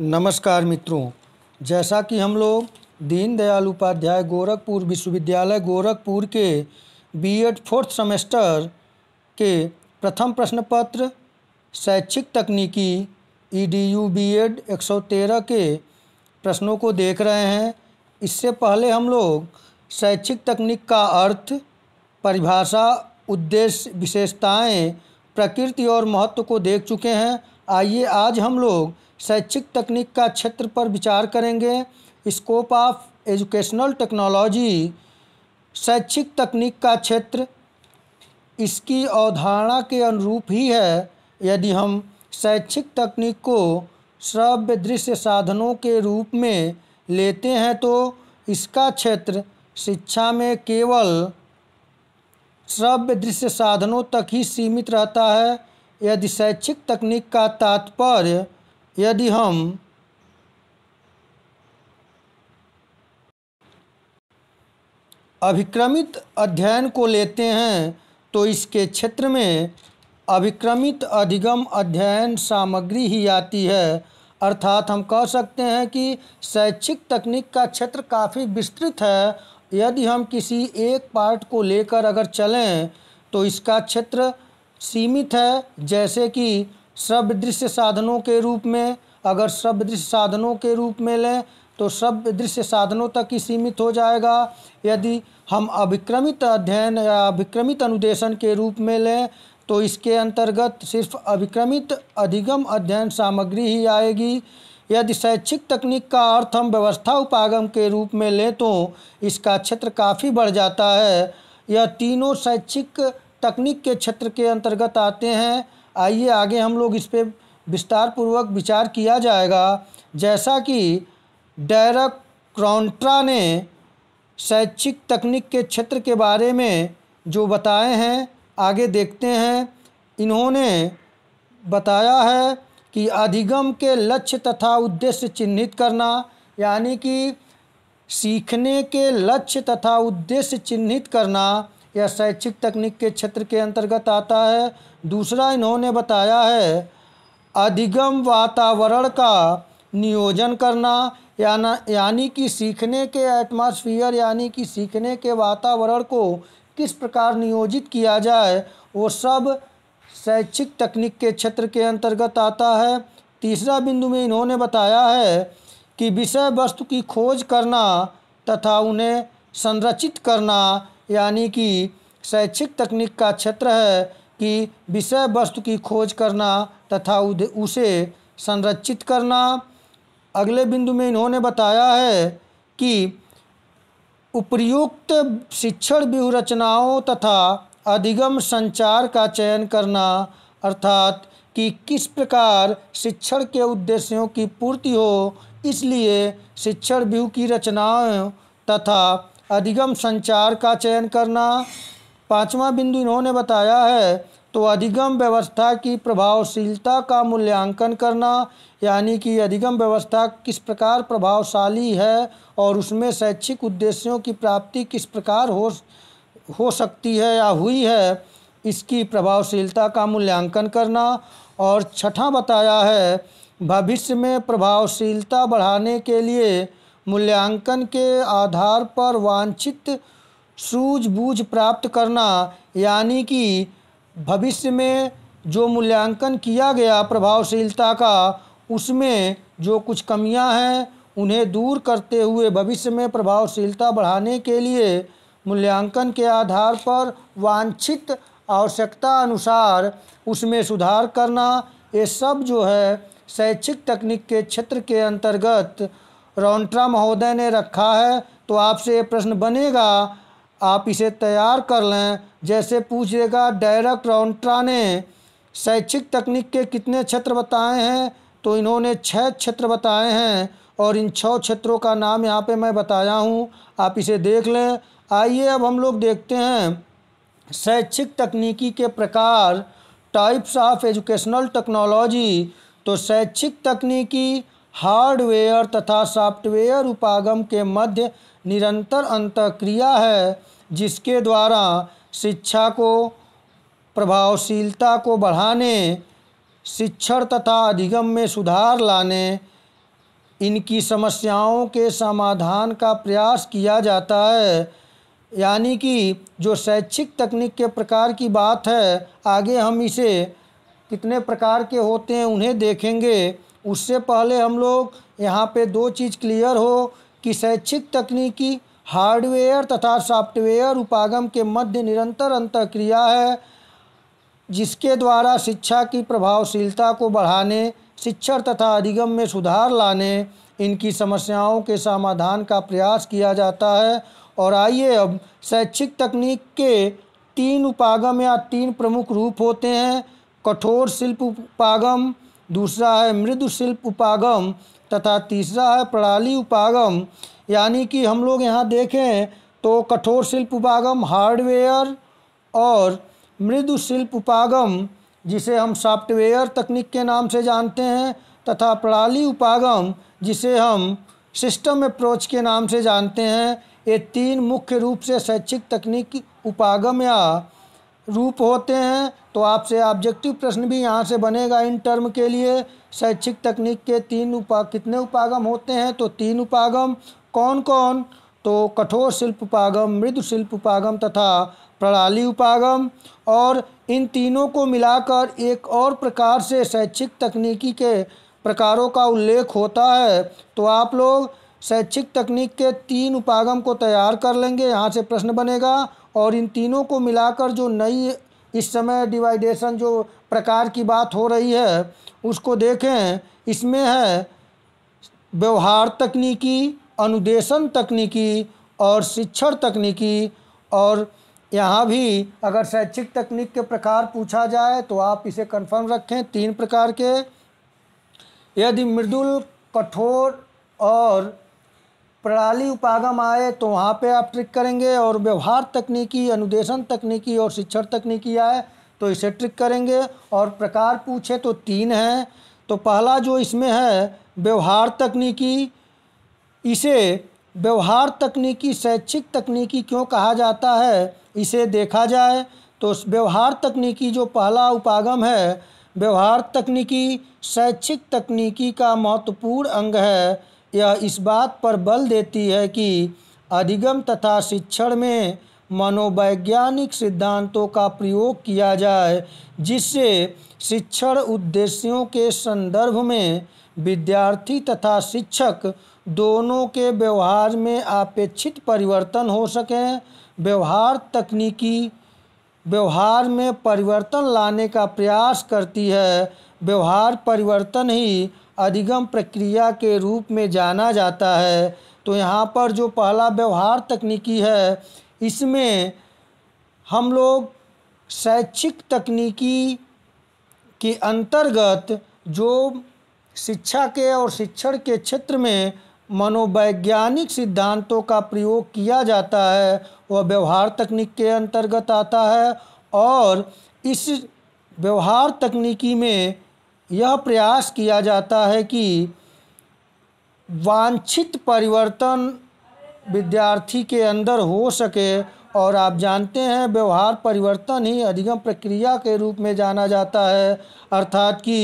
नमस्कार मित्रों जैसा कि हम लोग दीनदयाल उपाध्याय गोरखपुर विश्वविद्यालय गोरखपुर के बीएड फोर्थ सेमेस्टर के प्रथम प्रश्न पत्र शैक्षिक तकनीकी E D U B Ed एक सौ तेरह के प्रश्नों को देख रहे हैं इससे पहले हम लोग शैक्षिक तकनीक का अर्थ परिभाषा उद्देश्य विशेषताएं, प्रकृति और महत्व को देख चुके हैं आइए आज हम लोग शैक्षिक तकनीक का क्षेत्र पर विचार करेंगे स्कोप ऑफ एजुकेशनल टेक्नोलॉजी शैक्षिक तकनीक का क्षेत्र इसकी अवधारणा के अनुरूप ही है यदि हम शैक्षिक तकनीक को श्रव्य दृश्य साधनों के रूप में लेते हैं तो इसका क्षेत्र शिक्षा में केवल श्रव्य दृश्य साधनों तक ही सीमित रहता है यदि शैक्षिक तकनीक का तात्पर्य यदि हम अभिक्रमित अध्ययन को लेते हैं तो इसके क्षेत्र में अभिक्रमित अधिगम अध्ययन सामग्री ही आती है अर्थात हम कह सकते हैं कि शैक्षिक तकनीक का क्षेत्र काफ़ी विस्तृत है यदि हम किसी एक पार्ट को लेकर अगर चलें तो इसका क्षेत्र सीमित है जैसे कि दृश्य साधनों के रूप में अगर दृश्य साधनों के रूप में लें तो श्रव्य दृश्य साधनों तक ही सीमित हो जाएगा यदि हम अभिक्रमित अध्ययन या अभिक्रमित अनुदेशन के रूप में लें तो इसके अंतर्गत सिर्फ अभिक्रमित अधिगम अध्ययन सामग्री ही आएगी यदि शैक्षिक तकनीक का अर्थ हम व्यवस्था उपागम के रूप में लें तो इसका क्षेत्र काफ़ी बढ़ जाता है यह तीनों शैक्षिक तकनीक के क्षेत्र के अंतर्गत आते हैं आइए आगे हम लोग इस पर विस्तार पूर्वक विचार किया जाएगा जैसा कि डायरक क्रॉन्ट्रा ने शैक्षिक तकनीक के क्षेत्र के बारे में जो बताए हैं आगे देखते हैं इन्होंने बताया है कि अधिगम के लक्ष्य तथा उद्देश्य चिन्हित करना यानी कि सीखने के लक्ष्य तथा उद्देश्य चिन्हित करना या शैक्षिक तकनीक के क्षेत्र के अंतर्गत आता है दूसरा इन्होंने बताया है अधिगम वातावरण का नियोजन करना याना यानी कि सीखने के एटमॉस्फियर यानी कि सीखने के वातावरण को किस प्रकार नियोजित किया जाए वो सब शैक्षिक तकनीक के क्षेत्र के अंतर्गत आता है तीसरा बिंदु में इन्होंने बताया है कि विषय वस्तु की खोज करना तथा उन्हें संरचित करना यानी कि शैक्षिक तकनीक का क्षेत्र है कि विषय वस्तु की खोज करना तथा उसे संरक्षित करना अगले बिंदु में इन्होंने बताया है कि उपयुक्त शिक्षण व्यूहरचनाओं तथा अधिगम संचार का चयन करना अर्थात कि किस प्रकार शिक्षण के उद्देश्यों की पूर्ति हो इसलिए शिक्षण व्यू की रचनाओं तथा अधिगम संचार का चयन करना पांचवा बिंदु इन्होंने बताया है तो अधिगम व्यवस्था की प्रभावशीलता का मूल्यांकन करना यानी कि अधिगम व्यवस्था किस प्रकार प्रभावशाली है और उसमें शैक्षिक उद्देश्यों की प्राप्ति किस प्रकार हो हो सकती है या हुई है इसकी प्रभावशीलता का मूल्यांकन करना और छठा बताया है भविष्य में प्रभावशीलता बढ़ाने के लिए मूल्यांकन के आधार पर वांछित सूझबूझ प्राप्त करना यानी कि भविष्य में जो मूल्यांकन किया गया प्रभावशीलता का उसमें जो कुछ कमियां हैं उन्हें दूर करते हुए भविष्य में प्रभावशीलता बढ़ाने के लिए मूल्यांकन के आधार पर वांछित आवश्यकता अनुसार उसमें सुधार करना ये सब जो है शैक्षिक तकनीक के क्षेत्र के अंतर्गत रौनट्रा महोदय ने रखा है तो आपसे ये प्रश्न बनेगा आप इसे तैयार कर लें जैसे पूछेगा डायरेक्ट रौनट्रा ने शैक्षिक तकनीक के कितने क्षेत्र बताए हैं तो इन्होंने छः क्षेत्र बताए हैं और इन छः क्षेत्रों का नाम यहाँ पे मैं बताया हूँ आप इसे देख लें आइए अब हम लोग देखते हैं शैक्षिक तकनीकी के प्रकार टाइप्स ऑफ एजुकेशनल टेक्नोलॉजी तो शैक्षिक तकनीकी हार्डवेयर तथा सॉफ्टवेयर उपागम के मध्य निरंतर अंतक्रिया है जिसके द्वारा शिक्षा को प्रभावशीलता को बढ़ाने शिक्षण तथा अधिगम में सुधार लाने इनकी समस्याओं के समाधान का प्रयास किया जाता है यानी कि जो शैक्षिक तकनीक के प्रकार की बात है आगे हम इसे कितने प्रकार के होते हैं उन्हें देखेंगे उससे पहले हम लोग यहाँ पे दो चीज़ क्लियर हो कि शैक्षिक तकनीकी हार्डवेयर तथा सॉफ्टवेयर उपागम के मध्य निरंतर अंतक्रिया है जिसके द्वारा शिक्षा की प्रभावशीलता को बढ़ाने शिक्षण तथा अधिगम में सुधार लाने इनकी समस्याओं के समाधान का प्रयास किया जाता है और आइए अब शैक्षिक तकनीक के तीन उपागम या तीन प्रमुख रूप होते हैं कठोर शिल्प उपागम दूसरा है मृदुशिल्प उपागम तथा तीसरा है प्रणाली उपागम यानी कि हम लोग यहाँ देखें तो कठोर शिल्प उपागम हार्डवेयर और शिल्प उपागम जिसे हम सॉफ्टवेयर तकनीक के नाम से जानते हैं तथा प्रणाली उपागम जिसे हम सिस्टम अप्रोच के नाम से जानते हैं ये तीन मुख्य रूप से शैक्षिक तकनीक उपागम या रूप होते हैं तो आपसे ऑब्जेक्टिव प्रश्न भी यहाँ से बनेगा इन टर्म के लिए शैक्षिक तकनीक के तीन उपा कितने उपागम होते हैं तो तीन उपागम कौन कौन तो कठोर शिल्प उपागम मृदु शिल्प उपागम तथा प्रणाली उपागम और इन तीनों को मिलाकर एक और प्रकार से शैक्षिक तकनीकी के प्रकारों का उल्लेख होता है तो आप लोग शैक्षिक तकनीक के तीन उपागम को तैयार कर लेंगे यहाँ से प्रश्न बनेगा और इन तीनों को मिलाकर जो नई इस समय डिवाइडेशन जो प्रकार की बात हो रही है उसको देखें इसमें है व्यवहार तकनीकी अनुदेशन तकनीकी और शिक्षण तकनीकी और यहाँ भी अगर शैक्षिक तकनीक के प्रकार पूछा जाए तो आप इसे कंफर्म रखें तीन प्रकार के यदि मृदुल कठोर और प्रणाली उपागम आए तो वहाँ पे आप ट्रिक करेंगे और व्यवहार तकनीकी अनुदेशन तकनीकी और शिक्षण तकनीकी आए तो इसे ट्रिक करेंगे और प्रकार पूछे तो तीन हैं तो पहला जो इसमें है व्यवहार तकनीकी इसे व्यवहार तकनीकी शैक्षिक तकनीकी क्यों कहा जाता है इसे देखा जाए तो व्यवहार तकनीकी जो पहला उपागम है व्यवहार तकनीकी शैक्षिक तकनीकी का महत्वपूर्ण अंग है यह इस बात पर बल देती है कि अधिगम तथा शिक्षण में मनोवैज्ञानिक सिद्धांतों का प्रयोग किया जाए जिससे शिक्षण उद्देश्यों के संदर्भ में विद्यार्थी तथा शिक्षक दोनों के व्यवहार में अपेक्षित परिवर्तन हो सकें व्यवहार तकनीकी व्यवहार में परिवर्तन लाने का प्रयास करती है व्यवहार परिवर्तन ही अधिगम प्रक्रिया के रूप में जाना जाता है तो यहाँ पर जो पहला व्यवहार तकनीकी है इसमें हम लोग शैक्षिक तकनीकी के अंतर्गत जो शिक्षा के और शिक्षण के क्षेत्र में मनोवैज्ञानिक सिद्धांतों का प्रयोग किया जाता है वह व्यवहार तकनीक के अंतर्गत आता है और इस व्यवहार तकनीकी में यह प्रयास किया जाता है कि वांछित परिवर्तन विद्यार्थी के अंदर हो सके और आप जानते हैं व्यवहार परिवर्तन ही अधिगम प्रक्रिया के रूप में जाना जाता है अर्थात कि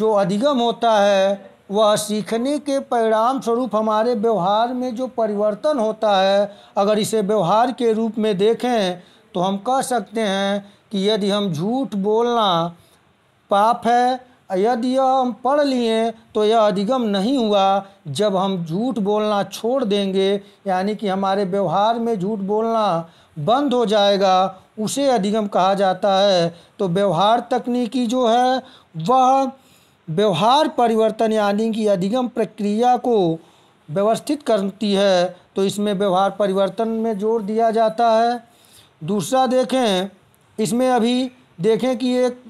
जो अधिगम होता है वह सीखने के परिणाम स्वरूप हमारे व्यवहार में जो परिवर्तन होता है अगर इसे व्यवहार के रूप में देखें तो हम कह सकते हैं कि यदि हम झूठ बोलना पाप है यदि हम पढ़ लिए तो यह अधिगम नहीं हुआ जब हम झूठ बोलना छोड़ देंगे यानी कि हमारे व्यवहार में झूठ बोलना बंद हो जाएगा उसे अधिगम कहा जाता है तो व्यवहार तकनीकी जो है वह व्यवहार परिवर्तन यानी कि अधिगम प्रक्रिया को व्यवस्थित करती है तो इसमें व्यवहार परिवर्तन में जोर दिया जाता है दूसरा देखें इसमें अभी देखें कि एक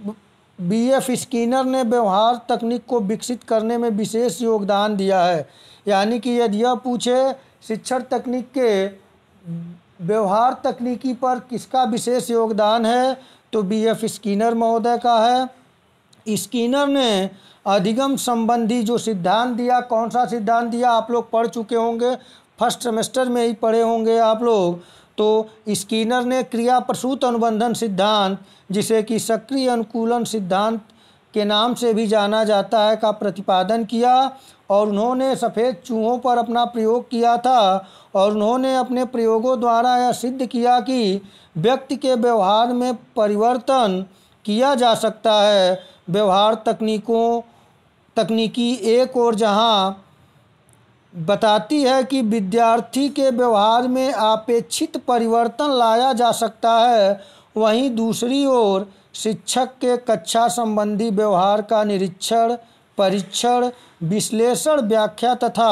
बीएफ स्किनर ने व्यवहार तकनीक को विकसित करने में विशेष योगदान दिया है यानी कि यदि यह पूछे शिक्षण तकनीक के व्यवहार तकनीकी पर किसका विशेष योगदान है तो बीएफ स्किनर महोदय का है स्किनर ने अधिगम संबंधी जो सिद्धांत दिया कौन सा सिद्धांत दिया आप लोग पढ़ चुके होंगे फर्स्ट सेमेस्टर में ही पढ़े होंगे आप लोग तो स्किनर ने क्रिया प्रसूत अनुबंधन सिद्धांत जिसे कि सक्रिय अनुकूलन सिद्धांत के नाम से भी जाना जाता है का प्रतिपादन किया और उन्होंने सफ़ेद चूहों पर अपना प्रयोग किया था और उन्होंने अपने प्रयोगों द्वारा यह सिद्ध किया कि व्यक्ति के व्यवहार में परिवर्तन किया जा सकता है व्यवहार तकनीकों तकनीकी एक और जहाँ बताती है कि विद्यार्थी के व्यवहार में अपेक्षित परिवर्तन लाया जा सकता है वहीं दूसरी ओर शिक्षक के कक्षा संबंधी व्यवहार का निरीक्षण परीक्षण विश्लेषण व्याख्या तथा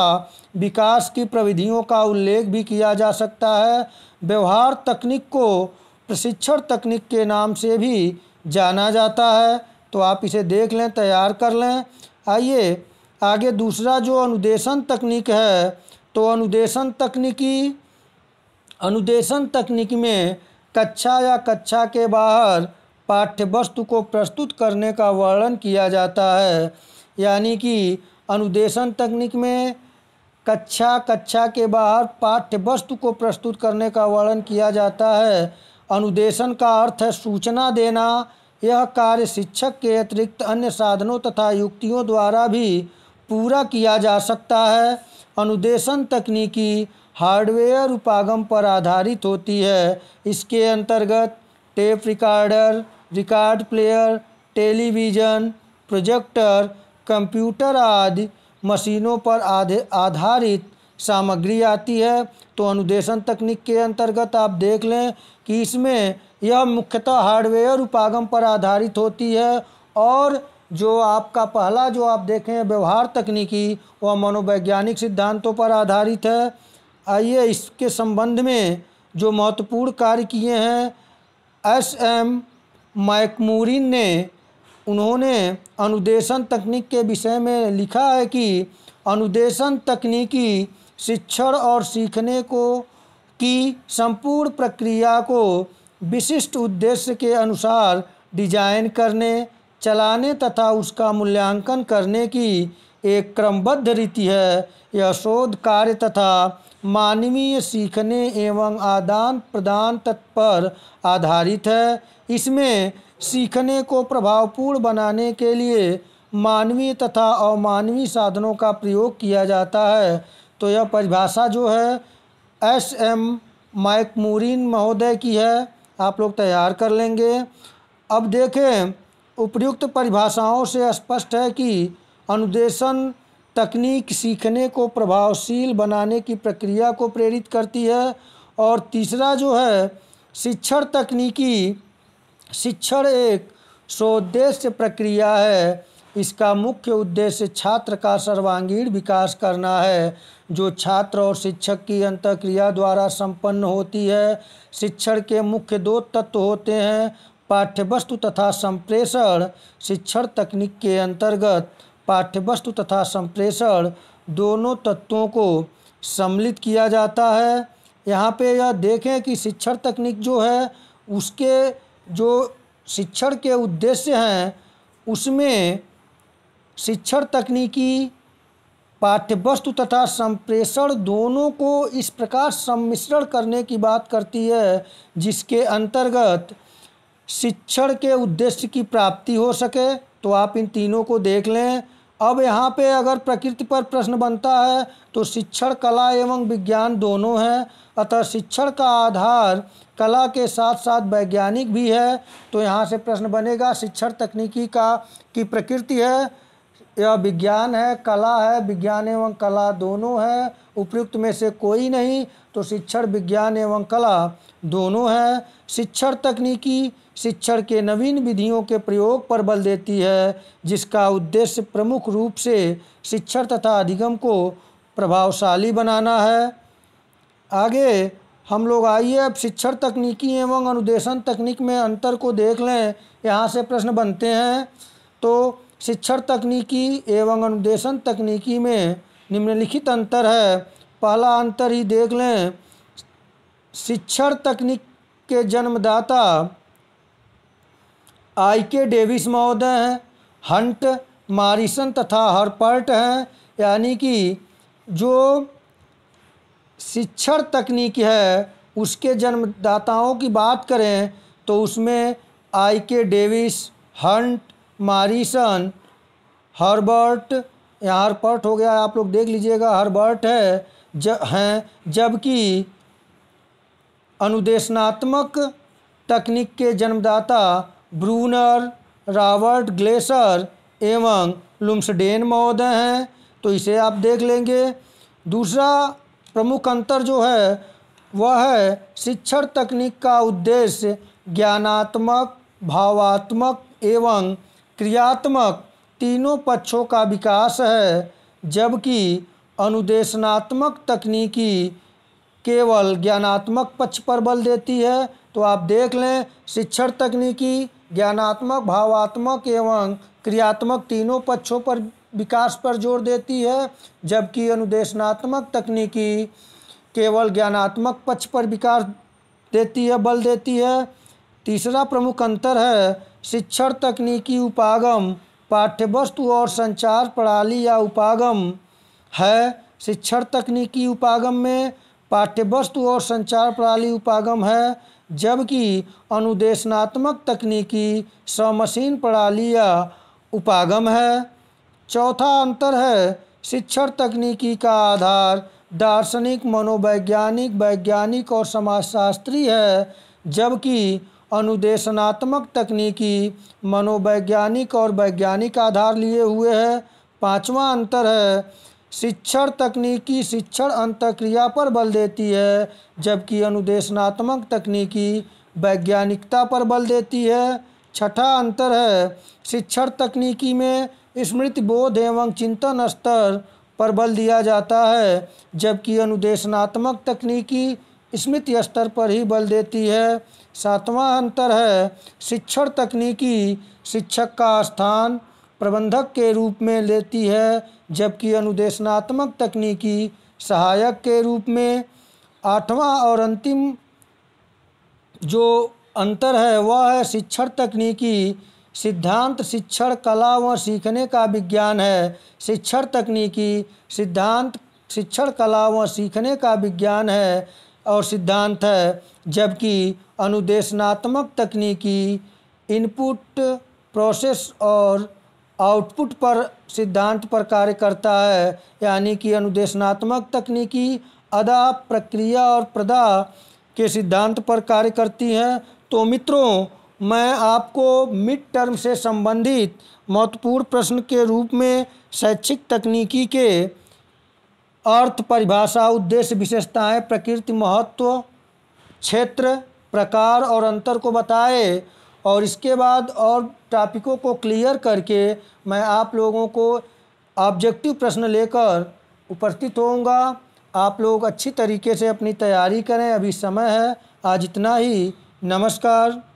विकास की प्रविधियों का उल्लेख भी किया जा सकता है व्यवहार तकनीक को प्रशिक्षण तकनीक के नाम से भी जाना जाता है तो आप इसे देख लें तैयार कर लें आइए आगे दूसरा जो अनुदेशन तकनीक है तो अनुदेशन तकनीकी अनुदेशन तकनीक में कक्षा या कक्षा के बाहर पाठ्य वस्तु को प्रस्तुत करने का वर्णन किया जाता है यानी कि अनुदेशन तकनीक में कक्षा कक्षा के बाहर पाठ्य वस्तु को प्रस्तुत करने का वर्णन किया जाता है अनुदेशन का अर्थ है सूचना देना यह कार्य शिक्षक के अतिरिक्त अन्य साधनों तथा युक्तियों द्वारा भी पूरा किया जा सकता है अनुदेशन तकनीकी हार्डवेयर उपागम पर आधारित होती है इसके अंतर्गत tape recorder record player television projector computer आदि मशीनों पर आधारित सामग्री आती है तो अनुदेशन तकनीक के अंतर्गत आप देख लें कि इसमें यह मुख्यतः हार्डवेयर उपागम पर आधारित होती है और जो आपका पहला जो आप देखें व्यवहार तकनीकी व मनोवैज्ञानिक सिद्धांतों पर आधारित है आइए इसके संबंध में जो महत्वपूर्ण कार्य किए हैं एस एम मैकमूरिन ने उन्होंने अनुदेशन तकनीक के विषय में लिखा है कि अनुदेशन तकनीकी शिक्षण और सीखने को की संपूर्ण प्रक्रिया को विशिष्ट उद्देश्य के अनुसार डिजाइन करने चलाने तथा उसका मूल्यांकन करने की एक क्रमबद्ध रीति है यह शोध कार्य तथा मानवीय सीखने एवं आदान प्रदान तत्पर आधारित है इसमें सीखने को प्रभावपूर्ण बनाने के लिए मानवीय तथा अमानवीय साधनों का प्रयोग किया जाता है तो यह परिभाषा जो है एस एम माइकमूरिन महोदय की है आप लोग तैयार कर लेंगे अब देखें उपयुक्त परिभाषाओं से स्पष्ट है कि अनुदेशन तकनीक सीखने को प्रभावशील बनाने की प्रक्रिया को प्रेरित करती है और तीसरा जो है शिक्षण तकनीकी शिक्षण एक स्वोद्देश्य प्रक्रिया है इसका मुख्य उद्देश्य छात्र का सर्वांगीण विकास करना है जो छात्र और शिक्षक की अंतक्रिया द्वारा संपन्न होती है शिक्षण के मुख्य दो तत्व होते हैं पाठ्यवस्तु तथा संप्रेषण शिक्षण तकनीक के अंतर्गत पाठ्यवस्तु तथा संप्रेषण दोनों तत्वों को सम्मिलित किया जाता है यहाँ पे यह देखें कि शिक्षण तकनीक जो है उसके जो शिक्षण के उद्देश्य हैं उसमें शिक्षण तकनीकी पाठ्यवस्तु तथा संप्रेषण दोनों को इस प्रकार सम्मिश्रण करने की बात करती है जिसके अंतर्गत शिक्षण के उद्देश्य की प्राप्ति हो सके तो आप इन तीनों को देख लें अब यहाँ पे अगर प्रकृति पर प्रश्न बनता है तो शिक्षण कला एवं विज्ञान दोनों हैं अतः शिक्षण का आधार कला के साथ साथ वैज्ञानिक भी है तो यहाँ से प्रश्न बनेगा शिक्षण तकनीकी का कि प्रकृति है या विज्ञान है कला है विज्ञान एवं कला दोनों है उपयुक्त में से कोई नहीं तो शिक्षण विज्ञान एवं कला दोनों है शिक्षण तकनीकी शिक्षण के नवीन विधियों के प्रयोग पर बल देती है जिसका उद्देश्य प्रमुख रूप से शिक्षण तथा अधिगम को प्रभावशाली बनाना है आगे हम लोग आइए अब शिक्षण तकनीकी एवं अनुदेशन तकनीक में अंतर को देख लें यहाँ से प्रश्न बनते हैं तो शिक्षण तकनीकी एवं अनुदेशन तकनीकी में निम्नलिखित अंतर है पहला अंतर ही देख लें शिक्षण तकनीक के जन्मदाता आई के डेविस महोदय हैं हंट मारिसन तथा हरपर्ट हैं यानी कि जो शिक्षण तकनीक है उसके जन्मदाताओं की बात करें तो उसमें आई के डेविस हंट मारिसन हर्बर्ट यहाँ हरपर्ट हो गया आप लोग देख लीजिएगा हर्बर्ट है ज हैं जबकि अनुदेशनात्मक तकनीक के जन्मदाता ब्रूनर रॉबर्ट ग्लेसर एवं लुम्सडेन महोदय हैं तो इसे आप देख लेंगे दूसरा प्रमुख अंतर जो है वह है शिक्षण तकनीक का उद्देश्य ज्ञानात्मक भावात्मक एवं क्रियात्मक तीनों पक्षों का विकास है जबकि अनुदेशनात्मक तकनीकी केवल ज्ञानात्मक पक्ष पर बल देती है तो आप देख लें शिक्षण तकनीकी ज्ञानात्मक भावात्मक एवं क्रियात्मक तीनों पक्षों पर विकास पर जोर देती है जबकि अनुदेशनात्मक तकनीकी केवल ज्ञानात्मक पक्ष पर विकास देती है बल देती है तीसरा प्रमुख अंतर है शिक्षण तकनीकी उपागम पाठ्य वस्तु और संचार प्रणाली या उपागम है शिक्षण तकनीकी उपागम में पाठ्यवस्तु और संचार प्रणाली उपागम है जबकि अनुदेशनात्मक तकनीकी समशीन प्रणाली या उपागम है चौथा अंतर है शिक्षण तकनीकी का आधार दार्शनिक मनोवैज्ञानिक वैज्ञानिक और समाजशास्त्री है जबकि अनुदेशनात्मक तकनीकी मनोवैज्ञानिक और वैज्ञानिक आधार लिए हुए है पांचवा अंतर है शिक्षण तकनीकी शिक्षण अंतक्रिया पर बल देती है जबकि अनुदेशनात्मक तकनीकी वैज्ञानिकता पर बल देती है छठा अंतर है शिक्षण तकनीकी में स्मृति बोध एवं चिंतन स्तर पर बल दिया जाता है जबकि अनुदेशनात्मक तकनीकी स्मृति स्तर पर ही बल देती है सातवां अंतर है शिक्षण तकनीकी शिक्षक का स्थान प्रबंधक के रूप में लेती है जबकि अनुदेशनात्मक तकनीकी सहायक के रूप में आठवां और अंतिम जो अंतर है वह है शिक्षण तकनीकी सिद्धांत शिक्षण कला व सीखने का विज्ञान है शिक्षण तकनीकी सिद्धांत शिक्षण कला व सीखने का विज्ञान है और सिद्धांत है जबकि अनुदेशनात्मक तकनीकी इनपुट प्रोसेस और आउटपुट पर सिद्धांत पर कार्य करता है यानी कि अनुदेशनात्मक तकनीकी अदा प्रक्रिया और प्रदा के सिद्धांत पर कार्य करती हैं तो मित्रों मैं आपको मिड टर्म से संबंधित महत्वपूर्ण प्रश्न के रूप में शैक्षिक तकनीकी के अर्थ परिभाषा उद्देश्य विशेषताएं प्रकृति महत्व क्षेत्र प्रकार और अंतर को बताए और इसके बाद और टॉपिकों को क्लियर करके मैं आप लोगों को ऑब्जेक्टिव प्रश्न लेकर उपस्थित होऊंगा आप लोग अच्छी तरीके से अपनी तैयारी करें अभी समय है आज इतना ही नमस्कार